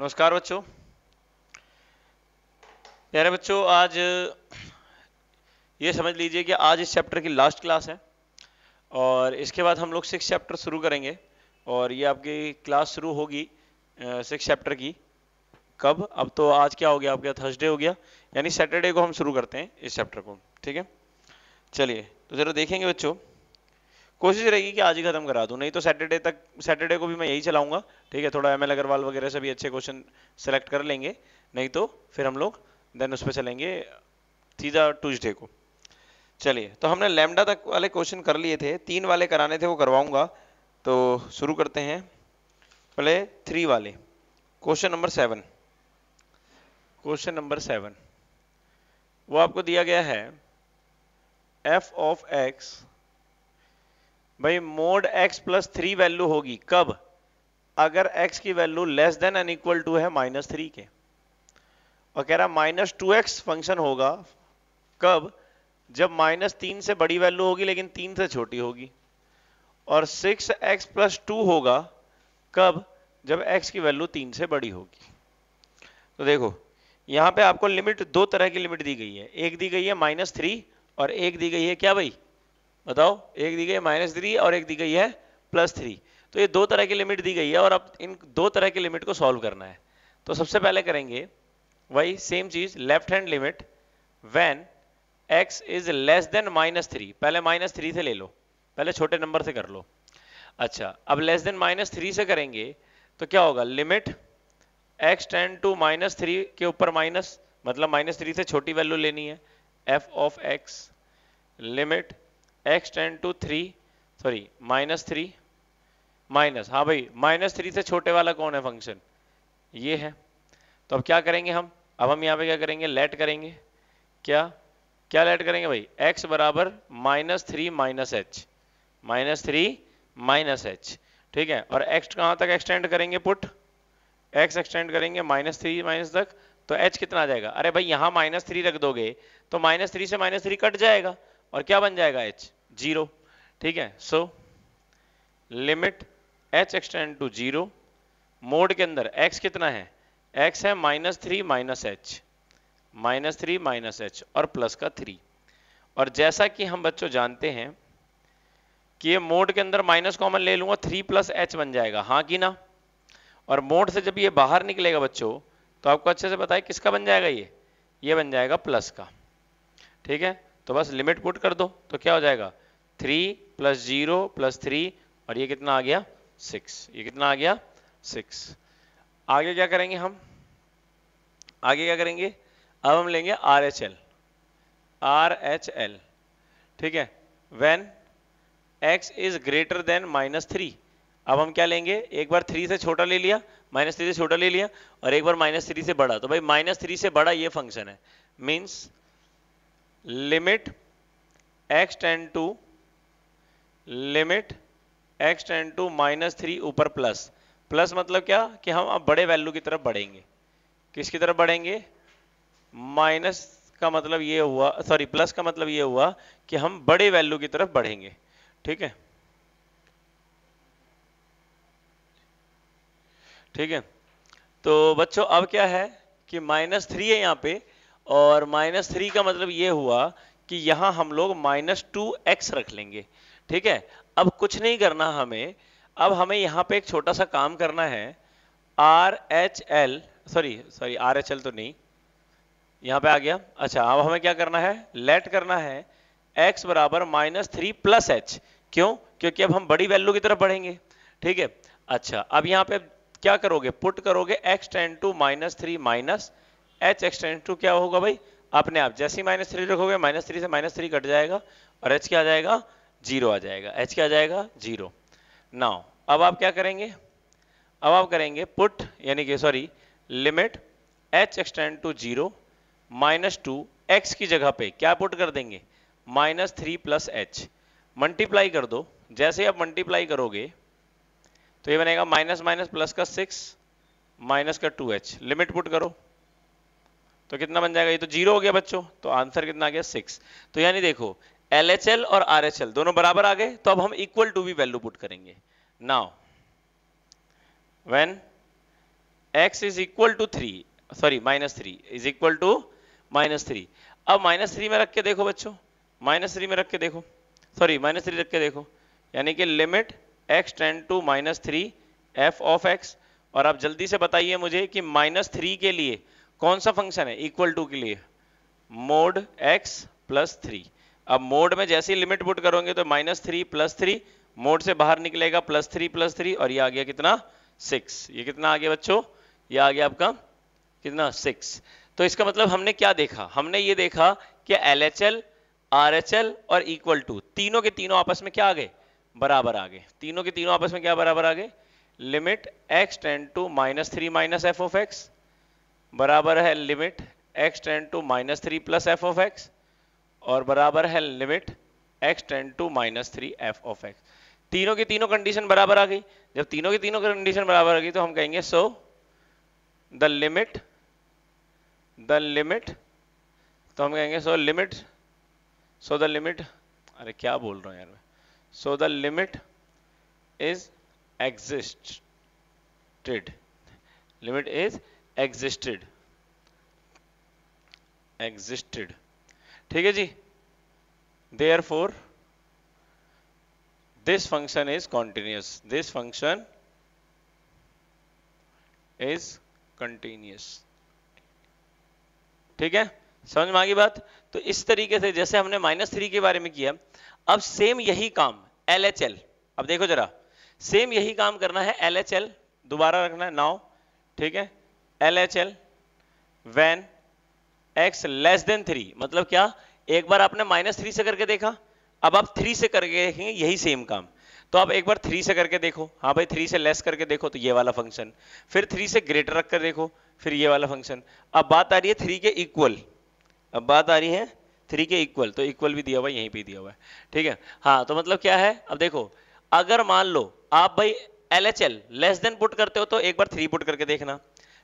नमस्कार बच्चों प्यारे बच्चों आज ये समझ लीजिए कि आज इस चैप्टर की लास्ट क्लास है और इसके बाद हम लोग सिक्स चैप्टर शुरू करेंगे और ये आपकी क्लास शुरू होगी सिक्स चैप्टर की कब अब तो आज क्या हो गया आपका थर्सडे हो गया यानी सैटरडे को हम शुरू करते हैं इस चैप्टर को ठीक है चलिए तो ज़रा देखेंगे बच्चों कोशिश रहेगी कि आज ही खत्म करा दूं नहीं तो सैटरडे तक सैटरडे को भी मैं यही चलाऊंगा ठीक है थोड़ा एम अग्रवाल वगैरह से भी अच्छे क्वेश्चन सेलेक्ट कर लेंगे नहीं तो फिर हम लोग देन उस पर चलेंगे सीधा ट्यूजडे को चलिए तो हमने लेमडा तक वाले क्वेश्चन कर लिए थे तीन वाले कराने थे वो करवाऊंगा तो शुरू करते हैं पहले थ्री वाले question number seven question number seven वो आपको दिया गया है एफ ऑफ एक्स भाई mod x plus three value होगी कब अगर x की वैल्यू less than N equal to है माइनस थ्री के और कह रहा माइनस टू एक्स फंक्शन होगा कब जब माइनस तीन से बड़ी वैल्यू होगी लेकिन तीन से छोटी होगी और सिक्स एक्स प्लस टू होगा कब जब x की वैल्यू तीन से बड़ी होगी तो देखो यहां पे आपको लिमिट दो तरह की लिमिट दी गई है एक दी गई है माइनस थ्री और एक दी गई है क्या भाई बताओ एक दी गई माइनस थ्री और एक दी गई है प्लस थ्री तो ये दो तरह की लिमिट दी गई है और अब इन दो तरह की लिमिट को सॉल्व करना है तो सबसे पहले करेंगे वही सेम चीज left hand limit when X is less than minus three पहले माइनस थ्री से ले लो पहले छोटे नंबर से कर लो अच्छा अब लेस देन माइनस थ्री से करेंगे तो क्या होगा limit x ten to minus three के ऊपर माइनस मतलब माइनस थ्री से छोटी वैल्यू लेनी है F of x limit x ten to three sorry minus three minus हाँ भाई माइनस थ्री से छोटे वाला कौन है फंक्शन ये है तो अब क्या करेंगे हम अब हम यहाँ पे क्या करेंगे लेट करेंगे क्या क्या लेट करेंगे भाई x बराबर minus three minus H minus three minus H ठीक है और x कहाँ तक एक्सटेंड करेंगे पुट x एक्सटेंड करेंगे माइनस थ्री माइनस तक तो h कितना आ जाएगा अरे भाई यहाँ माइनस थ्री रख दोगे तो माइनस थ्री से माइनस थ्री कट जाएगा और क्या बन जाएगा एच जीरो ठीक है so limit H extend to zero mod के अंदर एक्स कितना है एक्स है minus three minus H minus three minus H और प्लस का थ्री और जैसा कि हम बच्चों जानते हैं कि ये मोड के अंदर माइनस कॉमन ले लूंगा थ्री प्लस एच बन जाएगा हाँ कि ना और मोड से जब ये बाहर निकलेगा बच्चों तो आपको अच्छे से बताए किसका बन जाएगा ये ये बन जाएगा प्लस का ठीक है तो बस लिमिट पुट कर दो तो क्या हो जाएगा three plus zero plus three और ये कितना आ गया सिक्स ये कितना आ गया सिक्स आगे क्या करेंगे हम आगे क्या करेंगे अब हम लेंगे R H L R H L ठीक है when x is greater than minus three अब हम क्या लेंगे एक बार थ्री से छोटा ले लिया माइनस थ्री से छोटा ले लिया और एक बार माइनस थ्री से बड़ा तो भाई माइनस थ्री से बड़ा ये फंक्शन है means limit x ten to limit x ten to minus three ऊपर प्लस प्लस मतलब क्या कि हम अब बड़े वैल्यू की तरफ बढ़ेंगे किसकी तरफ बढ़ेंगे माइनस का मतलब ये हुआ सॉरी प्लस का मतलब ये हुआ कि हम बड़े वैल्यू की तरफ बढ़ेंगे ठीक है ठीक है तो बच्चों अब क्या है कि माइनस थ्री है यहां पे और माइनस थ्री का मतलब ये हुआ कि यहाँ हम लोग माइनस टू एक्स रख लेंगे ठीक है अब कुछ नहीं करना हमें अब हमें यहाँ पे एक छोटा सा काम करना है R H L sorry sorry R H L तो नहीं यहाँ पे आ गया अच्छा अब हमें क्या करना है लेट करना है एक्स बराबर माइनस थ्री प्लस एच क्यों क्योंकि अब हम बड़ी वैल्यू की तरफ बढ़ेंगे ठीक है अच्छा अब यहाँ पे क्या करोगे पुट करोगे X ten to minus three minus H extend to क्या होगा भाई अपने आप जैसे ही माइनस थ्री रखोगे माइनस थ्री से माइनस थ्री कट जाएगा और एच क्या आ जाएगा जीरो आ जाएगा एच क्या आ जाएगा जीरो नाउ अब आप क्या करेंगे अब आप करेंगे पुट यानी कि sorry limit H extend to zero minus two x की जगह पे क्या पुट कर देंगे minus three plus H multiply कर दो जैसे आप मल्टीप्लाई करोगे तो ये बनेगा माइनस माइनस प्लस का सिक्स माइनस का टू एच लिमिट पुट करो तो कितना बन जाएगा ये तो जीरो हो गया बच्चों तो आंसर कितना आ गया सिक्स तो यानी देखो एल और आर दोनों बराबर आ गए तो अब हम इक्वल टू भी वैल्यू पुट करेंगे now when x is equal to three sorry minus three is equal to minus three अब माइनस थ्री में रख के देखो बच्चों माइनस थ्री में रख के देखो सॉरी माइनस थ्री रख के देखो यानी कि limit x tends to minus three F of x और आप जल्दी से बताइए मुझे कि माइनस थ्री के लिए कौन सा फंक्शन है इक्वल टू के लिए मोड एक्स प्लस थ्री अब मोड में जैसे ही लिमिट पुट करोगे तो minus three plus three mod से बाहर निकलेगा प्लस थ्री प्लस थ्री और ये आ गया कितना सिक्स ये कितना आ गया बच्चों ये आ गया आपका कितना सिक्स तो इसका मतलब हमने क्या देखा हमने ये देखा कि L H L R H L और इक्वल टू तीनों के तीनों आपस में क्या आ गए बराबर आ गए तीनों के तीनों आपस में क्या बराबर आ गए limit x ten to minus three minus F of x बराबर है limit x ten to minus three plus F of x और बराबर है limit x ten to minus three F of X तीनों की तीनों कंडीशन बराबर आ गई जब तीनों की तीनों कंडीशन बराबर आ गई तो हम कहेंगे so the limit the limit तो हम कहेंगे so limit so the limit अरे क्या बोल रहा हूं यार मैं so the limit is existed limit is existed existed ठीक है जी therefore this function is continuous this function is continuous ठीक है समझ में आगे बात तो इस तरीके से जैसे हमने माइनस थ्री के बारे में किया अब सेम यही काम एल एच एल अब देखो जरा सेम यही काम करना है एल एच एल दोबारा रखना है नाव ठीक है L H L when X less than three मतलब क्या एक बार आपने माइनस थ्री से करके देखा अब आप थ्री से करके देखेंगे यही सेम काम तो आप एक बार थ्री से करके देखो हाँ भाई थ्री से लेस करके देखो तो ये वाला फंक्शन फिर थ्री से ग्रेटर रख कर देखो फिर ये वाला फंक्शन अब बात आ रही है थ्री के इक्वल अब बात आ रही है थ्री के इक्वल तो इक्वल भी दिया हुआ है यहीं पे दिया हुआ है ठीक है हाँ तो मतलब क्या है अब देखो अगर मान लो आप भाई L H L less than put करते हो तो एक बार थ्री पुट करके देखना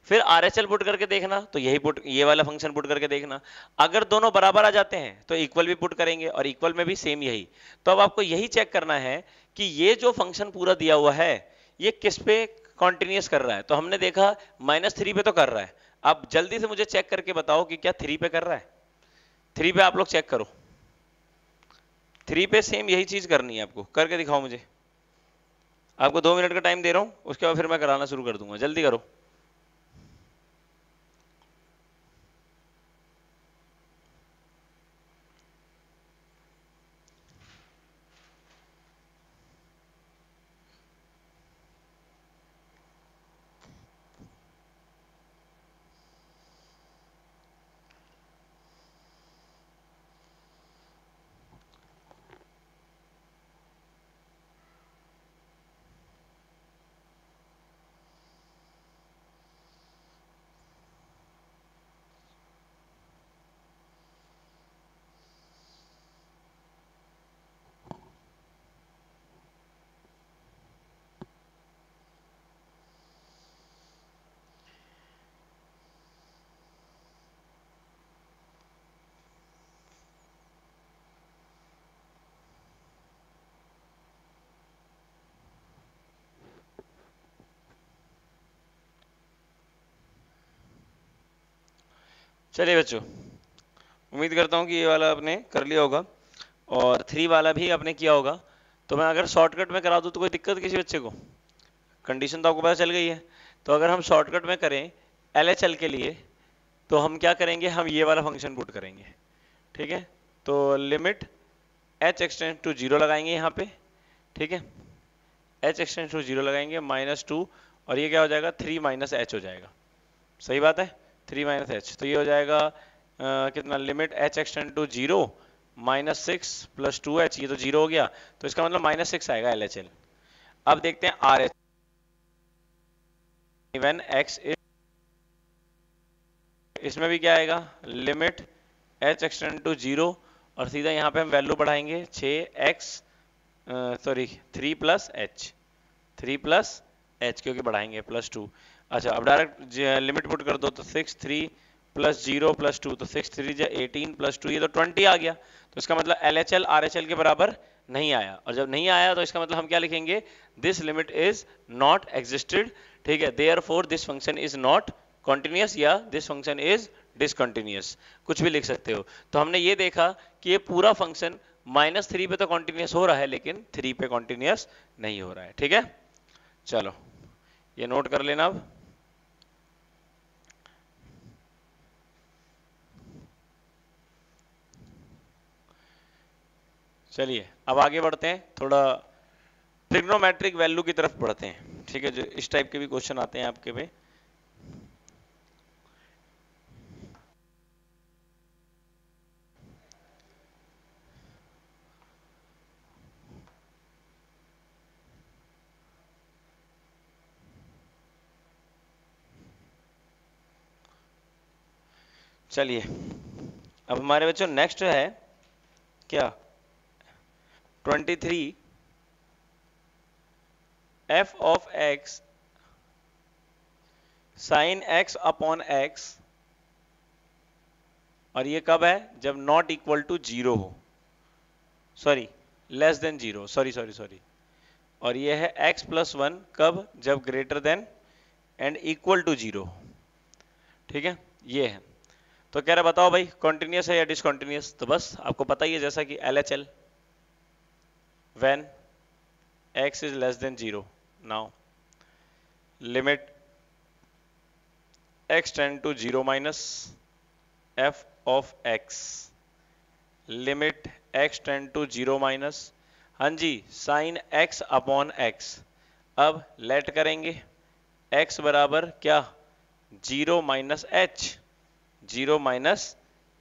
फिर आर एच एल पुट करके देखना तो यही पुट ये वाला फंक्शन पुट करके देखना अगर दोनों बराबर आ जाते हैं तो इक्वल भी पुट करेंगे और इक्वल में भी सेम यही तो अब आपको यही चेक करना है कि ये जो फंक्शन पूरा दिया हुआ है ये किस पे कॉन्टिन्यूस कर रहा है तो हमने देखा माइनस थ्री पे तो कर रहा है आप जल्दी से मुझे चेक करके बताओ कि क्या थ्री पे कर रहा है थ्री पे आप लोग चेक करो थ्री पे सेम यही चीज करनी है आपको करके दिखाओ मुझे आपको दो मिनट का टाइम दे रहा हूं उसके बाद फिर मैं कराना शुरू कर दूंगा जल्दी करो चलिए बच्चों उम्मीद करता हूँ कि ये वाला आपने कर लिया होगा और थ्री वाला भी आपने किया होगा तो मैं अगर शॉर्टकट में करा दूँ तो कोई दिक्कत किसी बच्चे को कंडीशन तो आपको पता चल गई है तो अगर हम शॉर्टकट में करें एल के लिए तो हम क्या करेंगे हम ये वाला फंक्शन पुट करेंगे ठीक है तो limit H extend to zero लगाएंगे यहाँ पे ठीक है एच एक्सटेंड टू जीरो लगाएंगे माइनस टू और ये क्या हो जाएगा थ्री माइनस एच हो जाएगा सही बात है थ्री माइनस एच तो ये हो जाएगा आ, कितना limit H extend to zero minus six plus two H ये तो जीरो हो गया तो इसका मतलब माइनस सिक्स आएगा एल एच एल अब देखते हैं आर एच इवन एक्स इसमें भी क्या आएगा limit H extend to zero और सीधा यहाँ पे हम वैल्यू बढ़ाएंगे छ X sorry three plus H three plus H क्यू के बढ़ाएंगे प्लस टू अच्छा अब डायरेक्ट लिमिट पुट कर दो तो six three plus zero plus two तो सिक्स थ्री जो एटीन प्लस टू ये तो ट्वेंटी आ गया तो इसका मतलब L H L R H L के बराबर नहीं आया और जब नहीं आया तो इसका मतलब हम क्या लिखेंगे this limit is not existed ठीक है therefore this function is not continuous या दिस फंक्शन इज डिसकंटिन्यूस कुछ भी लिख सकते हो तो हमने ये देखा कि ये पूरा फंक्शन माइनस थ्री पे तो कॉन्टिन्यूस हो रहा है लेकिन थ्री पे कॉन्टिन्यूस नहीं हो रहा है ठीक है चलो ये नोट कर लेना अब चलिए अब आगे बढ़ते हैं थोड़ा ट्रिग्नोमेट्रिक वैल्यू की तरफ बढ़ते हैं ठीक है जो इस टाइप के भी क्वेश्चन आते हैं आपके पे चलिए अब हमारे बच्चों नेक्स्ट है क्या 23 F of X sine X upon X और ये कब है जब नॉट इक्वल टू जीरो हो sorry less than zero sorry sorry sorry और ये है एक्स प्लस वन कब जब greater than and equal to zero ठीक है ये है तो कह रहा बताओ भाई कॉन्टिन्यूस है या डिसकॉन्टिन्यूस तो बस आपको पता ही है जैसा कि L H L when x is less than zero now limit x ten to zero minus F of x limit x ten to zero minus हाँ जी साइन एक्स अपॉन एक्स अब लेट करेंगे एक्स बराबर क्या zero minus H zero minus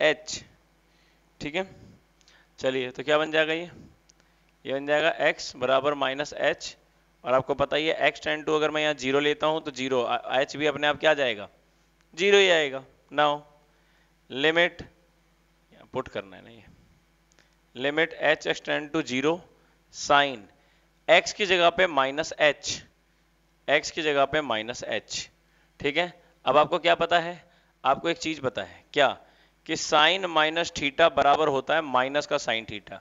H ठीक है चलिए तो क्या बन जाएगा ये ये बन जाएगा x बराबर माइनस एच और आपको पता ही है x टेन टू अगर मैं यहाँ जीरो लेता हूँ तो जीरो h भी अपने आप क्या जाएगा जीरो ही आएगा नाउ लिमिट पुट करना है नहीं limit H x ten to zero sine X की जगह पे माइनस एच एक्स की जगह पे माइनस एच ठीक है अब आपको क्या पता है आपको एक चीज पता है क्या कि साइन माइनस थीटा बराबर होता है माइनस का साइन थीटा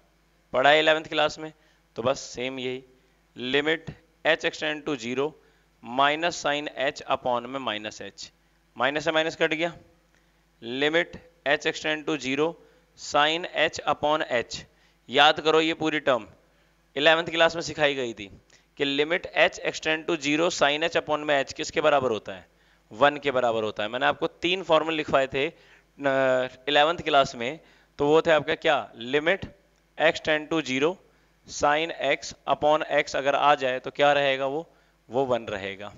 पढ़ा है इलेवेंथ क्लास में तो बस सेम यही limit H extend to zero minus sine H upon में माइनस एच माइनस से माइनस कट गया limit H extend to zero sine H upon H याद करो ये पूरी टर्म इलेवेंथ क्लास में सिखाई गई थी कि limit H extend to zero sine H upon में एच किसके बराबर होता है वन के बराबर होता है मैंने आपको तीन फॉर्मूले लिखवाए थे इलेवंथ क्लास में तो वो थे आपका क्या limit x ten to zero sine X upon X अगर आ जाए तो क्या रहेगा वो वो वन रहेगा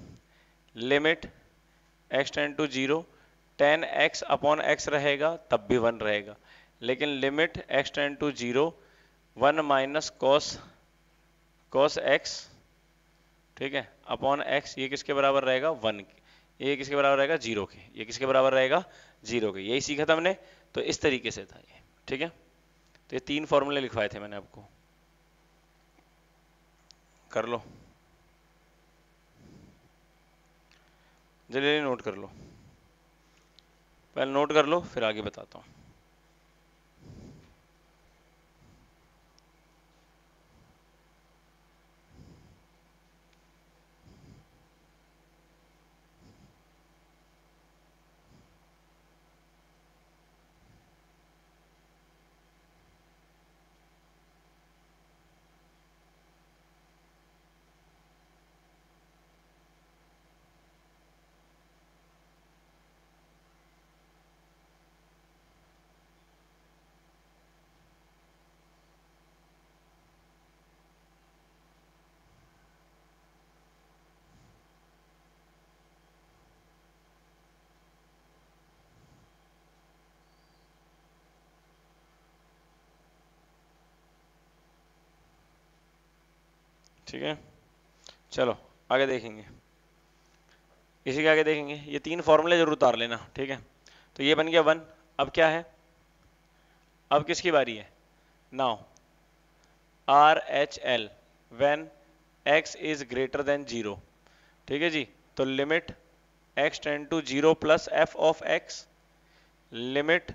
limit x tends to zero tan X upon X रहेगा तब भी वन रहेगा लेकिन limit x tends to zero one minus cos cos X ठीक है अपॉन एक्स ये किसके बराबर रहेगा वन के ये किसके बराबर रहेगा जीरो के ये किसके बराबर रहेगा जीरो के यही सीखा था हमने तो इस तरीके से था ये ठीक है तो ये तीन फॉर्मूले लिखवाए थे मैंने आपको कर लो जल्दी नोट कर लो पहले नोट कर लो फिर आगे बताता हूँ ठीक है चलो आगे देखेंगे इसी के आगे देखेंगे ये तीन फॉर्मूले जरूर उतार लेना ठीक है तो ये बन गया वन अब क्या है अब किसकी बारी है now R H L when x is greater than zero ठीक है जी तो limit x ten to zero plus F of x limit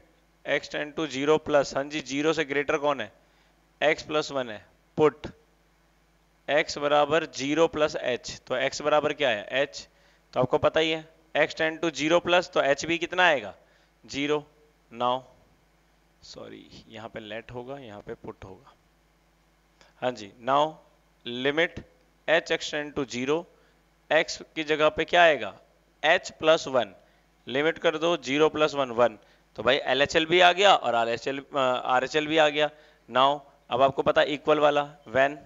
x ten to zero plus हाँ जी जीरो से ग्रेटर कौन है एक्स प्लस वन है पुट x बराबर जीरो प्लस एच तो x बराबर क्या है h तो आपको पता ही है x ten to zero plus तो h भी कितना आएगा जीरो नाउ सॉरी यहाँ पे लेट होगा यहाँ पे पुट होगा हाँ जी now limit H extend to zero X की जगह पे क्या आएगा एच प्लस वन लिमिट कर दो जीरो प्लस वन वन तो भाई एल एच एल भी आ गया और R H L R H L भी आ गया नाउ अब आपको पता इक्वल वाला when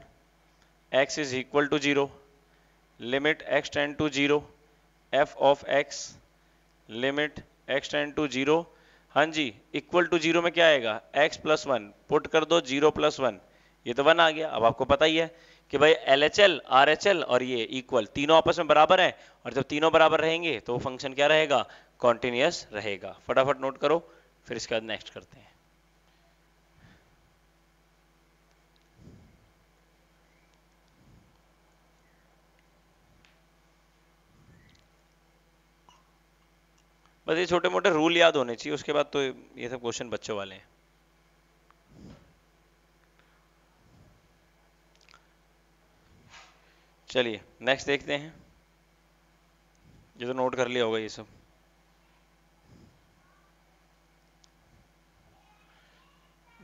x is equal to 0 limit x tend to 0 f of x limit x tend to 0 हाँ जी इक्वल टू जीरो में क्या आएगा x प्लस वन पुट कर दो जीरो प्लस वन ये तो वन आ गया अब आपको पता ही है कि भाई L H L R H L और ये इक्वल तीनों आपस में बराबर हैं और जब तीनों बराबर रहेंगे तो फंक्शन क्या रहेगा कॉन्टिन्यूस रहेगा फटाफट नोट करो फिर इसके बाद नेक्स्ट करते हैं बस ये छोटे मोटे रूल याद होने चाहिए उसके बाद तो ये सब क्वेश्चन बच्चों वाले हैं चलिए नेक्स्ट देखते हैं ये तो नोट कर लिया होगा ये सब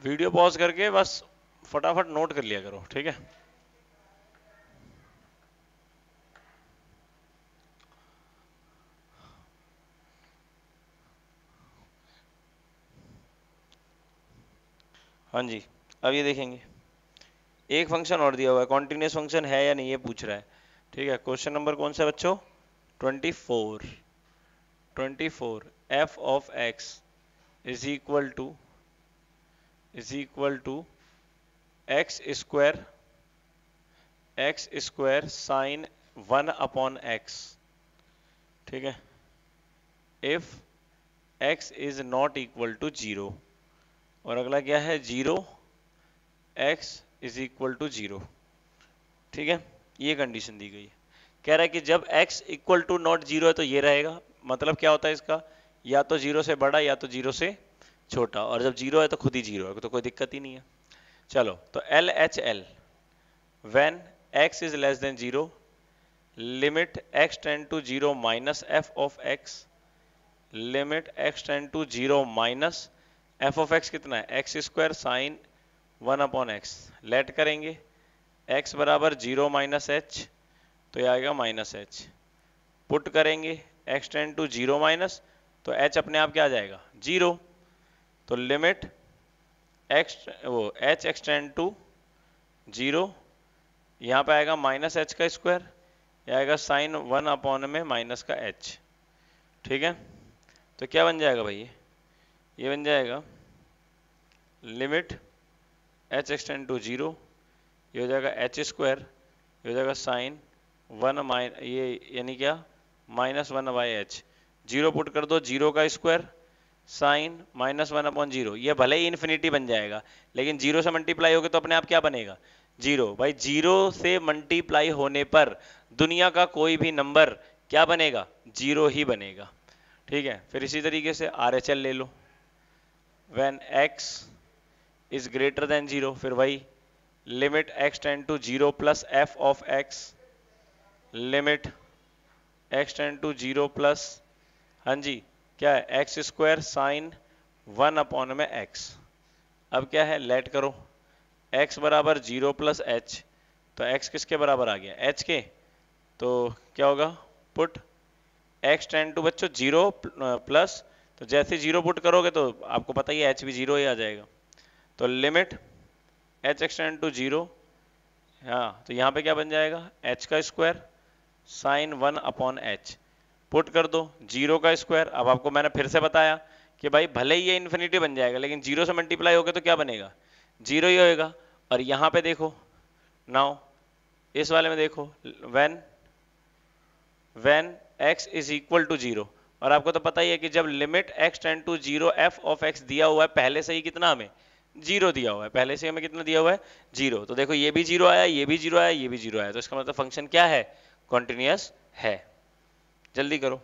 वीडियो पॉज करके बस फटाफट नोट कर लिया करो ठीक है हाँ जी अब ये देखेंगे एक फंक्शन और दिया हुआ है कॉन्टिन्यूस फंक्शन है या नहीं ये पूछ रहा है ठीक है क्वेश्चन नंबर कौन सा बच्चों 24 24 f of x is equal to is equal to X square X square sine one upon X ठीक है if x is not equal to zero और अगला क्या है zero x is equal to zero ठीक है ये कंडीशन दी गई है कह रहा है कि जब x equal to not zero है तो ये रहेगा मतलब क्या होता है इसका या तो जीरो से बड़ा या तो जीरो से छोटा और जब जीरो है तो खुद ही जीरो है तो कोई दिक्कत ही नहीं है चलो तो L H L when x is less than zero limit x ten to zero minus F of x limit x ten to zero minus F of x कितना है x square sine one upon x let करेंगे x बराबर zero minus h तो ये आएगा minus h put करेंगे x ten to zero minus तो h अपने आप क्या आ जाएगा जीरो तो लिमिट एक्स वो एच एक्सटेंड टू जीरो यहाँ पे आएगा माइनस एच का स्क्वायर यह आएगा साइन वन अपॉन में माइनस का एच ठीक है तो क्या बन जाएगा भाई ये बन जाएगा limit H extend to zero ये हो जाएगा एच स्क्वायर ये हो जाएगा साइन वन माइन ये यानी क्या minus one by h zero put कर दो जीरो का square sine minus one upon zero ये भले ही इन्फिनिटी बन जाएगा लेकिन जीरो से मल्टीप्लाई होगी तो अपने आप क्या बनेगा जीरो भाई जीरो से मल्टीप्लाई होने पर दुनिया का कोई भी नंबर क्या बनेगा जीरो ही बनेगा ठीक है फिर इसी तरीके से आर ले लो when x is greater than zero फिर वही limit x tends to zero plus F of x limit x tends to zero plus हाँ जी क्या है x square sine one upon में एक्स अब क्या है लेट करो एक्स बराबर जीरो प्लस एच तो एक्स किसके बराबर आ गया एच के तो क्या होगा पुट एक्स टेन टू बच्चों जीरो प्लस तो जैसे जीरो पुट करोगे तो आपको पता ही एच भी जीरो ही आ जाएगा तो limit H extend to zero हाँ तो यहाँ पे क्या बन जाएगा एच का square sine one upon h put कर दो जीरो का स्क्वायर अब आपको मैंने फिर से बताया कि भाई भले ही ये इन्फिनिटी बन जाएगा लेकिन जीरो से मल्टीप्लाई होगा तो क्या बनेगा जीरो ही होएगा और यहाँ पे देखो नाउ इस वाले में देखो when when x is equal to zero और आपको तो पता ही है कि जब limit x ten to zero f of x दिया हुआ है पहले से ही कितना हमें जीरो दिया हुआ है पहले से हमें कितना दिया हुआ है जीरो तो देखो ये भी जीरो आया ये भी जीरो आया ये भी जीरो आया तो इसका मतलब फंक्शन क्या है कॉन्टिन्यूस है जल्दी करो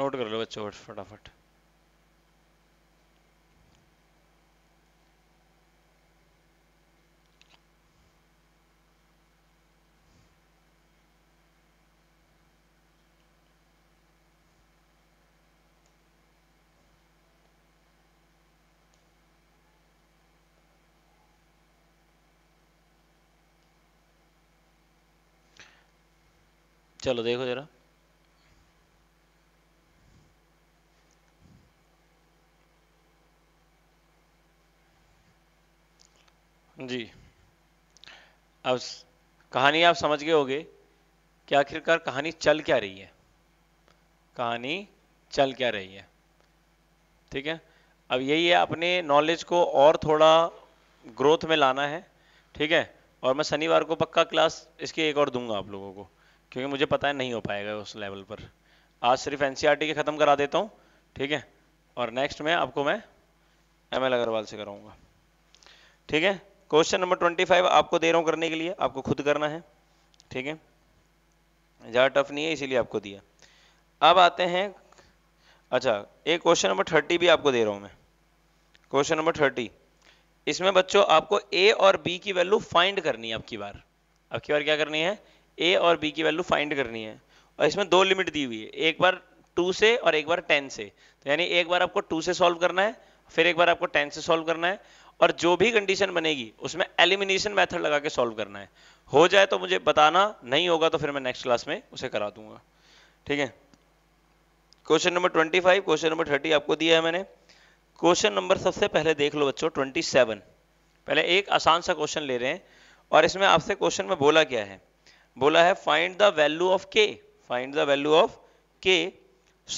नोट कर लो बच्चों फटाफट चलो देखो जरा अब कहानी आप समझ गए होगे कि आखिरकार कहानी चल क्या रही है कहानी चल क्या रही है ठीक है अब यही है अपने नॉलेज को और थोड़ा ग्रोथ में लाना है ठीक है और मैं शनिवार को पक्का क्लास इसकी एक और दूंगा आप लोगों को क्योंकि मुझे पता है नहीं हो पाएगा उस लेवल पर आज सिर्फ एन e के ख़त्म करा देता हूँ ठीक है और नेक्स्ट में आपको मैं एम एल अग्रवाल से कराऊंगा ठीक है क्वेश्चन नंबर ट्वेंटी फाइव आपको दे रहा हूं करने के लिए आपको खुद करना है ठीक है ज़्यादा टफ नहीं है इसीलिए आपको दिया अब आते हैं अच्छा एक क्वेश्चन नंबर थर्टी भी आपको दे रहा हूं मैं क्वेश्चन नंबर थर्टी इसमें बच्चों आपको ए और बी की वैल्यू फाइंड करनी है आपकी बार आपकी बार क्या करनी है ए और बी की वैल्यू फाइंड करनी है और इसमें दो लिमिट दी हुई है एक बार टू से और एक बार टेन से तो यानी एक बार आपको टू से सॉल्व करना है फिर एक बार आपको टेन से सॉल्व करना है और जो भी कंडीशन बनेगी उसमें एलिमिनेशन मेथड लगा के सॉल्व करना है हो जाए तो मुझे बताना नहीं होगा तो फिर मैं नेक्स्ट क्लास में उसे करा दूंगा ठीक है question number twenty five question number thirty आपको दिया है मैंने क्वेश्चन नंबर सबसे पहले देख लो बच्चों ट्वेंटी सेवन पहले एक आसान सा क्वेश्चन ले रहे हैं और इसमें आपसे क्वेश्चन में बोला क्या है बोला है find the value of k find the value of k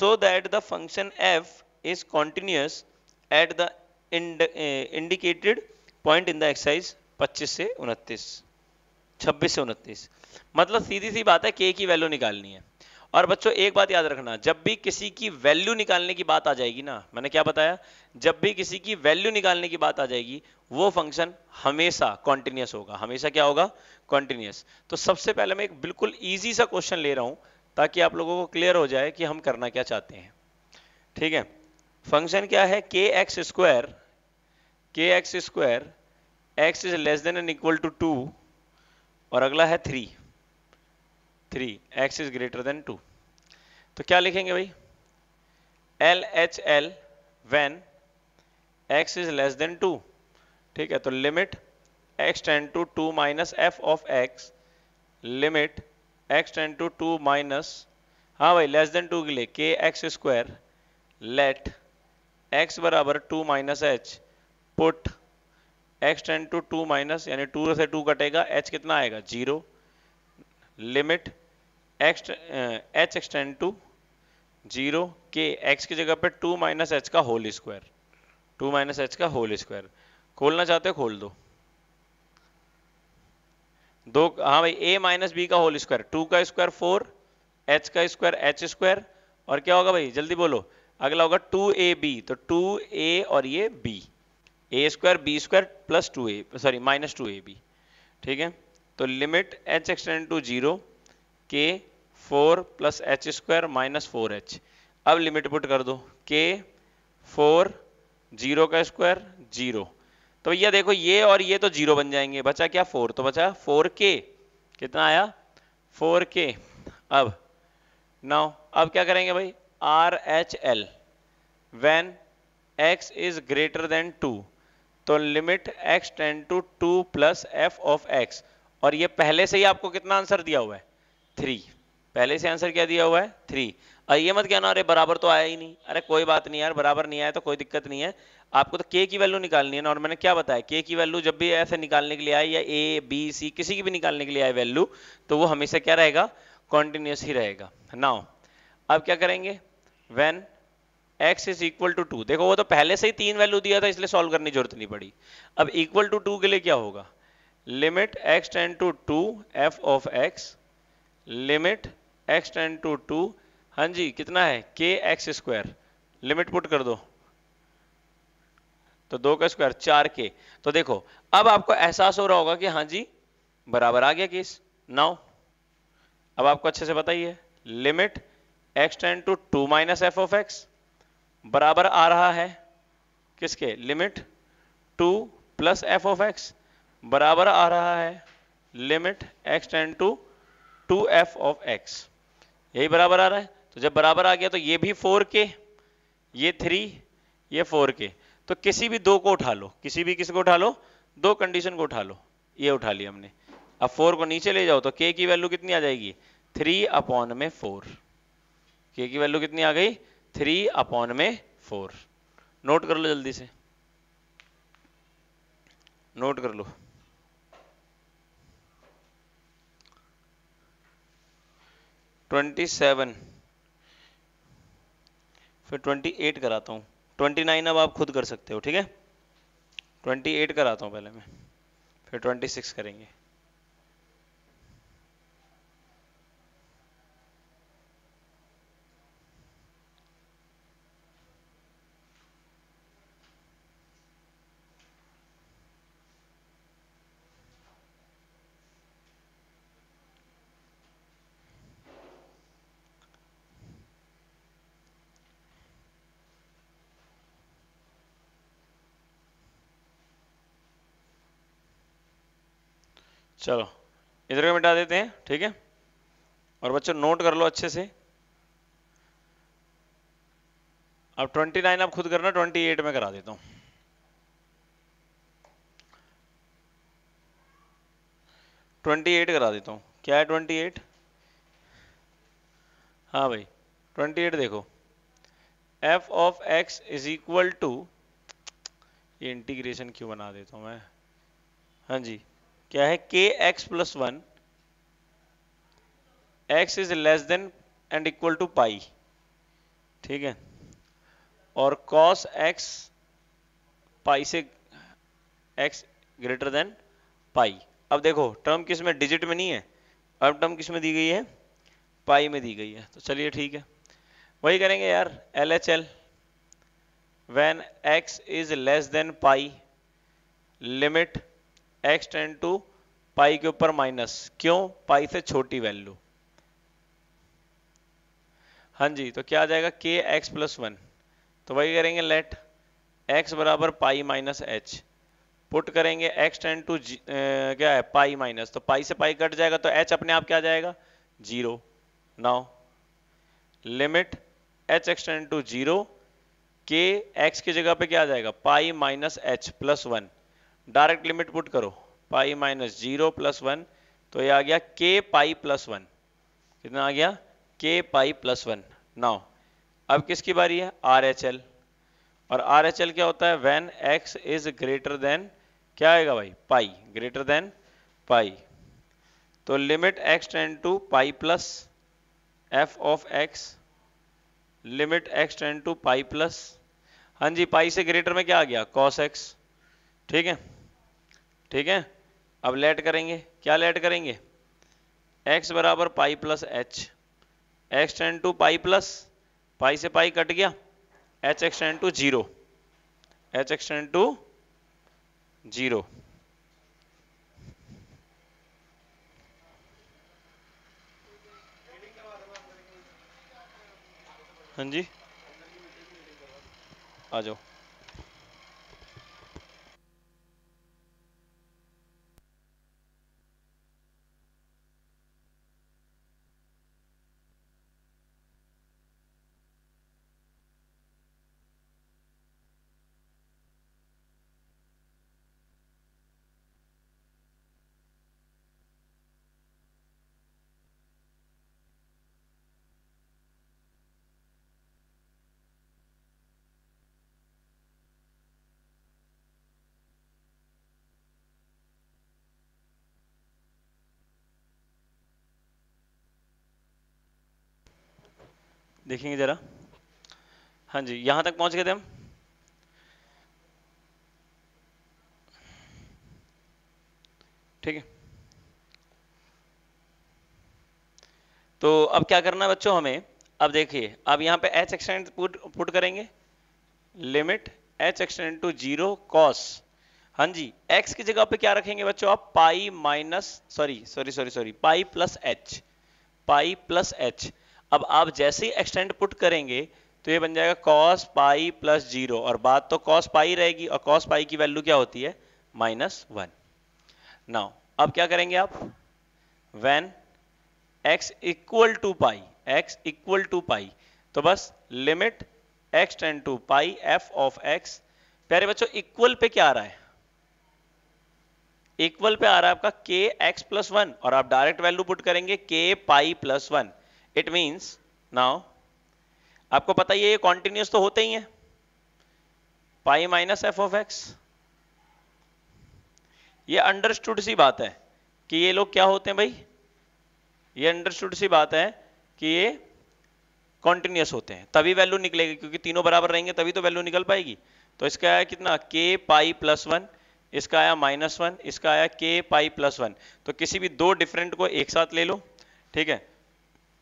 so that the function f is continuous at the indicated point in the exercise 25 से 29 26 से 29 मतलब सीधी सी बात है के की वैल्यू निकालनी है और बच्चों एक बात याद रखना जब भी किसी की वैल्यू निकालने की बात आ जाएगी ना मैंने क्या बताया जब भी किसी की वैल्यू निकालने की बात आ जाएगी वो फंक्शन हमेशा कॉन्टिन्यूस होगा हमेशा क्या होगा कॉन्टिन्यूस तो सबसे पहले मैं एक बिल्कुल ईजी सा क्वेश्चन ले रहा हूं ताकि आप लोगों को क्लियर हो जाए कि हम करना क्या चाहते हैं ठीक है फंक्शन क्या है k x square k x square x is less than N equal to two और अगला है three three x is greater than two तो क्या लिखेंगे भाई L H L when x is less than two ठीक है तो limit x ten to two minus F of x limit x ten to two minus हाँ भाई less than two के लिए k x square let x बराबर two minus h put x ten to two minus यानी two से two कटेगा h कितना आएगा zero limit x h extend to zero k x की जगह पे टू माइनस एच का whole square two minus h का होल स्क्वायर खोलना चाहते हो खोल दो दो हाँ भाई ए माइनस बी का होल स्क्वायर टू का स्क्वायर फोर एच का स्क्वायर एच स्क्वायर और क्या होगा भाई जल्दी बोलो अगला होगा टू ए बी तो टू ए और ये b a square b square plus two a sorry minus two a b ठीक है तो limit H extend to zero k four plus h square minus four h अब limit put कर दो k four zero का square zero तो भैया देखो ये और ये तो जीरो बन जाएंगे बचा क्या फोर तो बचा फोर के कितना आया फोर के अब नाउ अब क्या करेंगे भाई R H L when x is greater than two तो limit x ten to two plus F of x और ये पहले से ही आपको कितना आंसर दिया हुआ है थ्री पहले से आंसर क्या दिया हुआ है थ्री और ये मत कहना अरे बराबर तो आया ही नहीं अरे कोई बात नहीं यार बराबर नहीं आया तो कोई दिक्कत नहीं है आपको तो के की वैल्यू निकालनी है ना और मैंने क्या बताया के की वैल्यू जब भी ऐसे निकालने के लिए आए या ए बी सी किसी की भी निकालने के लिए आए वैल्यू तो वो हमेशा क्या रहेगा कॉन्टिन्यूस ही रहेगा नाउ अब क्या करेंगे when x is equal to two देखो वो तो पहले से ही तीन वैल्यू दिया था इसलिए सॉल्व करने की जरूरत नहीं पड़ी अब इक्वल टू टू के लिए क्या होगा limit x ten to two f of x limit x ten to two हाँ जी कितना है k x square limit put कर दो तो दो का स्क्वायर चार के तो देखो अब आपको एहसास हो रहा होगा कि हाँ जी बराबर आ गया केस नाउ अब आपको अच्छे से बताइए limit x ten to two minus F of x बराबर आ रहा है किसके limit two plus F of x बराबर आ रहा है limit x ten to two f of x यही बराबर आ रहा है तो जब बराबर आ गया तो ये भी फोर के ये थ्री ये फोर के तो किसी भी दो को उठा लो किसी भी किसी को उठा लो दो कंडीशन को उठा लो ये उठा लिया हमने अब फोर को नीचे ले जाओ तो के की वैल्यू कितनी आ जाएगी थ्री अपॉन में फोर के की वैल्यू कितनी आ गई थ्री अपॉन में फोर नोट कर लो जल्दी से नोट कर लो ट्वेंटी सेवन फिर ट्वेंटी एट कराता हूँ ट्वेंटी नाइन अब आप खुद कर सकते हो ठीक है ट्वेंटी एट कराता हूँ पहले मैं फिर ट्वेंटी सिक्स करेंगे चलो इधर का मिटा देते हैं ठीक है और बच्चों नोट कर लो अच्छे से अब 29 आप खुद करना 28 में करा देता हूं ट्वेंटी एट करा देता हूँ क्या है ट्वेंटी एट हाँ भाई ट्वेंटी एट देखो f of x is equal to ये इंटीग्रेशन क्यों बना देता हूँ मैं हाँ जी क्या है k x plus one x is less than and equal to pi ठीक है और कॉस एक्स पाई से एक्स ग्रेटर देन पाई अब देखो टर्म किस में डिजिट में नहीं है अब टर्म किस में दी गई है पाई में दी गई है तो चलिए ठीक है वही करेंगे यार L H L when x is less than pi limit x ten to pi के ऊपर माइनस क्यों पाई से छोटी वैल्यू हाँ जी तो क्या आ जाएगा के एक्स प्लस वन तो वही करेंगे लेट एक्स बराबर पाई माइनस एच पुट करेंगे एक्स टेंड टू क्या है पाई माइनस तो पाई से पाई कट जाएगा तो एच अपने आप क्या जाएगा zero now limit H extend to zero k x की जगह पे क्या आ जाएगा pi minus h plus one direct limit put करो pi minus zero plus one तो ये आ गया के पाई प्लस वन कितना आ गया के पाई प्लस वन नाउ अब किसकी बारी है आर एच एल और आर एच एल क्या होता है when x is greater than क्या आएगा भाई पाई ग्रेटर देन पाई तो limit x ten to pi plus F of x limit x tends to pi plus हाँ जी पाई से ग्रेटर में क्या आ गया कॉस एक्स ठीक है ठीक है अब लेट करेंगे क्या लेट करेंगे x बराबर pi plus h x ten to pi plus pi से पाई कट गया h tends to zero h tends to zero हाँ जी आ जाओ देखेंगे ज़रा हाँ जी यहां तक पहुंच गए थे हम ठीक है तो अब क्या करना है बच्चों हमें अब देखिए अब यहां पे h एक्सटेंड पुट पुट करेंगे limit h extend to zero cos हाँ जी x की जगह पे क्या रखेंगे बच्चों आप pi minus sorry sorry sorry sorry pi plus h pi plus h अब आप जैसे ही एक्सटेंड पुट करेंगे तो ये बन जाएगा कॉस पाई प्लस जीरो और बात तो कॉस पाई रहेगी और कॉस पाई की वैल्यू क्या होती है माइनस वन नाउ अब क्या करेंगे आप when x equal to pi x equal to pi तो बस limit x ten to pi f of x प्यारे बच्चों इक्वल पे क्या आ रहा है इक्वल पे आ रहा है आपका के एक्स प्लस वन और आप डायरेक्ट वैल्यू पुट करेंगे k pi plus one it means now आपको पता ही है ये कॉन्टिन्यूस तो होते ही हैं pi minus F of x ये अंडरस्टूड सी बात है कि ये लोग क्या होते हैं भाई ये अंडरस्टूड सी बात है कि ये कॉन्टिन्यूस होते हैं तभी वैल्यू निकलेगी क्योंकि तीनों बराबर रहेंगे तभी तो वैल्यू निकल पाएगी तो इसका आया कितना के पाई प्लस वन इसका आया माइनस वन इसका आया के पाई प्लस वन तो किसी भी दो डिफरेंट को एक साथ ले लो ठीक है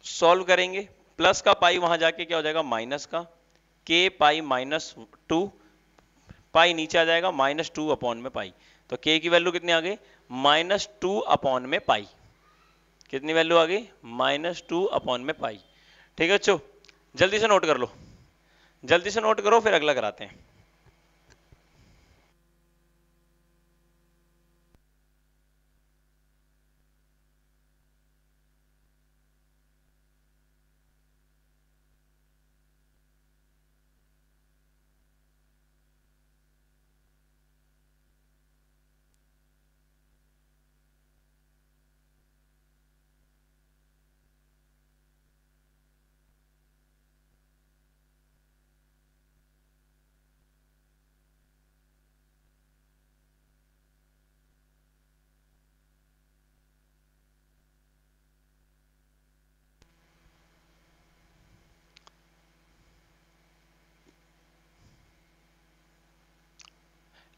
सॉल्व करेंगे प्लस का पाई वहां जाके क्या हो जाएगा माइनस का के पाई माइनस टू पाई नीचे आ जाएगा माइनस टू अपॉन में पाई तो के की वैल्यू कितनी आ गई माइनस टू अपॉन में पाई कितनी वैल्यू आ गई माइनस टू अपॉन में पाई ठीक है अच्छो जल्दी से नोट कर लो जल्दी से नोट करो फिर अगला कराते हैं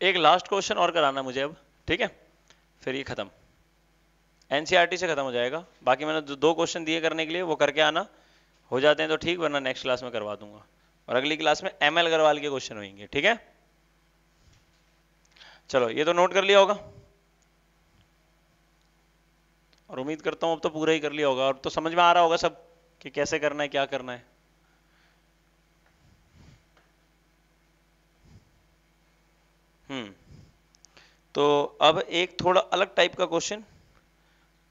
एक लास्ट क्वेश्चन और कराना मुझे अब ठीक है फिर ये खत्म एनसीईआरटी e से खत्म हो जाएगा बाकी मैंने दो क्वेश्चन दिए करने के लिए वो करके आना हो जाते हैं तो ठीक वरना नेक्स्ट क्लास में करवा दूंगा और अगली क्लास में एम एल अग्रवाल के क्वेश्चन होंगे ठीक है चलो ये तो नोट कर लिया होगा और उम्मीद करता हूं अब तो पूरा ही कर लिया होगा और तो समझ में आ रहा होगा सब कि कैसे करना है क्या करना है हम्म तो अब एक थोड़ा अलग टाइप का क्वेश्चन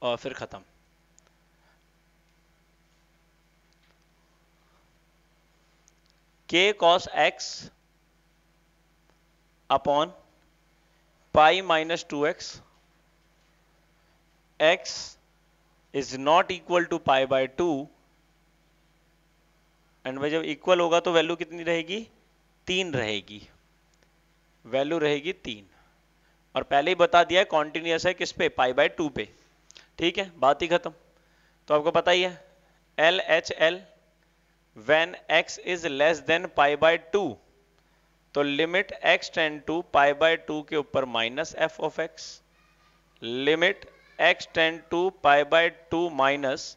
और फिर खत्म k cos x upon pi minus two x x is not equal to pi by two and भाई जब इक्वल होगा तो वैल्यू कितनी रहेगी तीन रहेगी वैल्यू रहेगी तीन और पहले ही बता दिया है कॉन्टिन्यूस है किस पे पाई बाय टू पे ठीक है बात ही खत्म तो आपको पता ही है L H L when x is less than pi by two तो limit x ten to pi by two के ऊपर minus F of x limit x ten to pi by two minus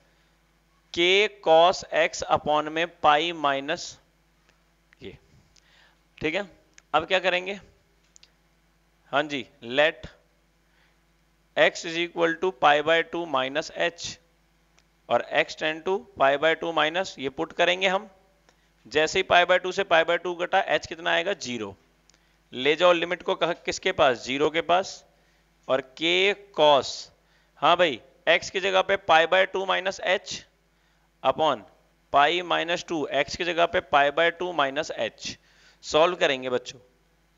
k cos x upon में pi minus ये ठीक है अब क्या करेंगे हाँ जी let x is equal to pi by two minus H और x ten to pi by two minus ये पुट करेंगे हम जैसे ही पाई बाय टू से पाई बाय टू घटा h कितना आएगा जीरो ले जाओ लिमिट को कहा किसके पास जीरो के पास और k cos हाँ भाई x की जगह पे pi by two minus h upon pi minus two x की जगह पे pi by two minus h solve करेंगे बच्चों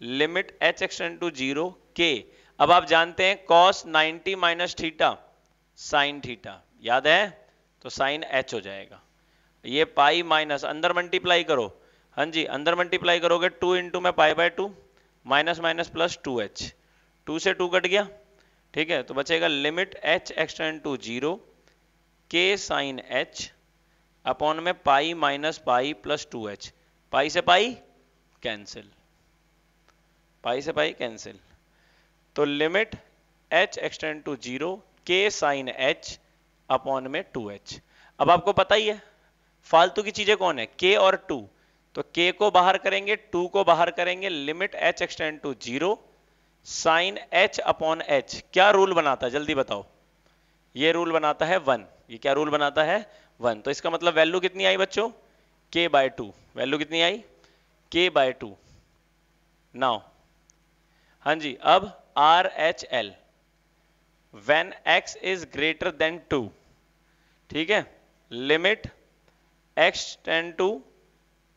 limit H extend to zero k अब आप जानते हैं cos 90 minus theta sine theta याद है तो साइन एच हो जाएगा ये पाई माइनस अंदर मल्टीप्लाई करो हाँ जी अंदर मल्टीप्लाई करोगे टू इंटू में pi by two minus minus plus two h two से टू कट गया ठीक है तो बचेगा limit H extend to zero k sine H upon में pi minus pi plus two h pi से पाई कैंसिल पाई से पाई कैंसिल तो limit H extend to zero k sine H upon में टू एच अब आपको पता ही है फालतू की चीजें कौन है के और टू तो के को बाहर करेंगे टू को बाहर करेंगे limit H extend to zero sine H upon h क्या रूल बनाता है जल्दी बताओ ये रूल बनाता है वन ये क्या रूल बनाता है वन तो इसका मतलब वैल्यू कितनी आई बच्चों के बाय टू वैल्यू कितनी आई के बाय टू नाउ हाँ जी अब R H L when x is greater than two ठीक है limit x ten to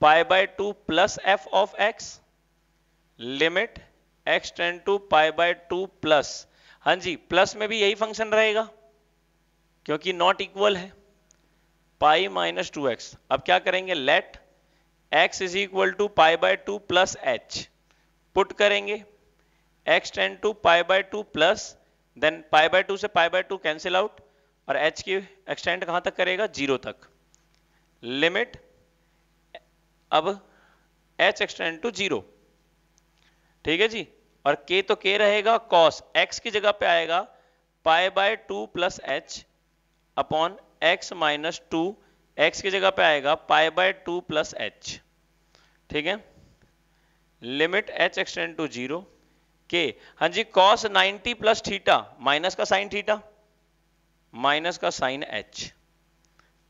pi by two plus F of x limit x ten to pi by two plus हाँ जी plus में भी यही फंक्शन रहेगा क्योंकि नॉट इक्वल है पाई माइनस टू एक्स अब क्या करेंगे let x is equal to pi by two plus h put करेंगे x ten to pi by two plus then pi by two से pi by two cancel out और h की extend कहां तक करेगा जीरो तक लिमिट अब H extend to zero ठीक है जी और के तो के रहेगा कॉस एक्स की जगह पे आएगा pi by two plus h upon x minus two x की जगह पे आएगा pi by two plus h ठीक है limit H extend to zero के हाँ जी कॉस 90 प्लस थीटा माइनस का साइन थीटा माइनस का sine H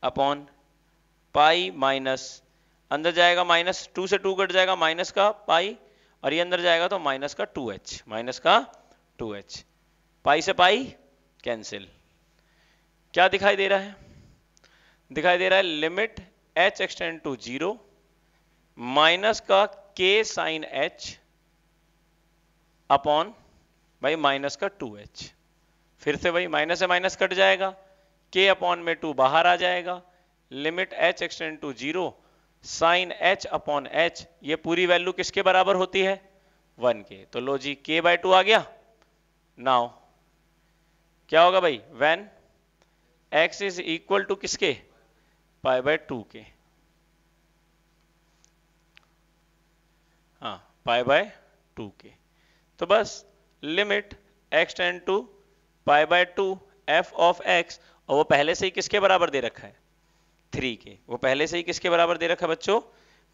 upon pi minus अंदर जाएगा माइनस टू से टू कट जाएगा माइनस का पाई और ये अंदर जाएगा तो माइनस का टू एच माइनस का टू एच पाई से पाई कैंसिल क्या दिखाई दे रहा है दिखाई दे रहा है limit H extend to zero minus का के साइन एच अपॉन भाई माइनस का टू एच फिर से वही माइनस से माइनस कट जाएगा के अपॉन में टू बाहर आ जाएगा limit H extend to zero sine h upon h ये पूरी वैल्यू किसके बराबर होती है 1 के तो लो जी के बाय टू आ गया नाउ क्या होगा भाई when x is equal to किसके पाई बाय टू के हाँ पाई बाय टू के तो बस limit x ten to pi by two f of x और वो पहले से ही किसके बराबर दे रखा है थ्री के वो पहले से ही किसके बराबर दे रखा है बच्चों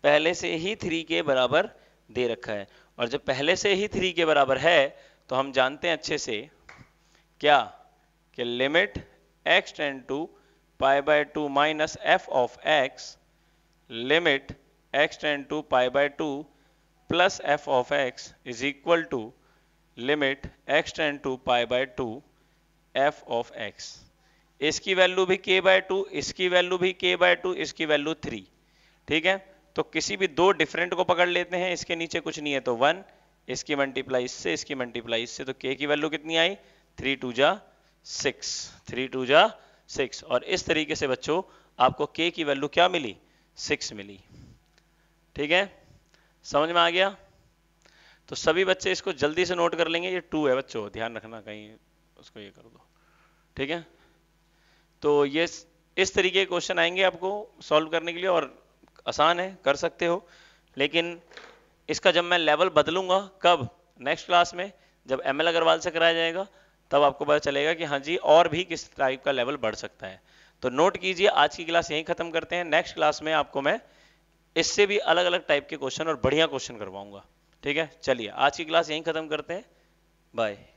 पहले से ही थ्री के बराबर दे रखा है और जब पहले से ही थ्री के बराबर है तो हम जानते हैं अच्छे से क्या कि limit x ten to pi by two minus F of x limit x ten to pi by two plus f of x is equal to limit x ten to pi by two f of x इसकी value भी k by two इसकी value भी k by two इसकी value three ठीक है तो किसी भी दो डिफरेंट को पकड़ लेते हैं इसके नीचे कुछ नहीं है तो वन इसकी मल्टीप्लाई इससे इसकी मल्टीप्लाई इससे तो k की वैल्यू कितनी आई थ्री टू जा सिक्स थ्री टू जा सिक्स और इस तरीके से बच्चों आपको k की वैल्यू क्या मिली सिक्स मिली ठीक है समझ में आ गया तो सभी बच्चे इसको जल्दी से नोट कर लेंगे ये टू है बच्चों ध्यान रखना कहीं उसको ये कर दो ठीक है तो ये इस तरीके के क्वेश्चन आएंगे आपको सॉल्व करने के लिए और आसान है कर सकते हो लेकिन इसका जब मैं लेवल बदलूंगा कब नेक्स्ट क्लास में जब एम एल अग्रवाल से कराया जाएगा तब आपको पता चलेगा कि हाँ जी और भी किस टाइप का लेवल बढ़ सकता है तो नोट कीजिए आज की क्लास यहीं खत्म करते हैं नेक्स्ट क्लास में आपको मैं इससे भी अलग अलग टाइप के क्वेश्चन और बढ़िया क्वेश्चन करवाऊंगा ठीक है चलिए आज की क्लास यहीं खत्म करते हैं बाय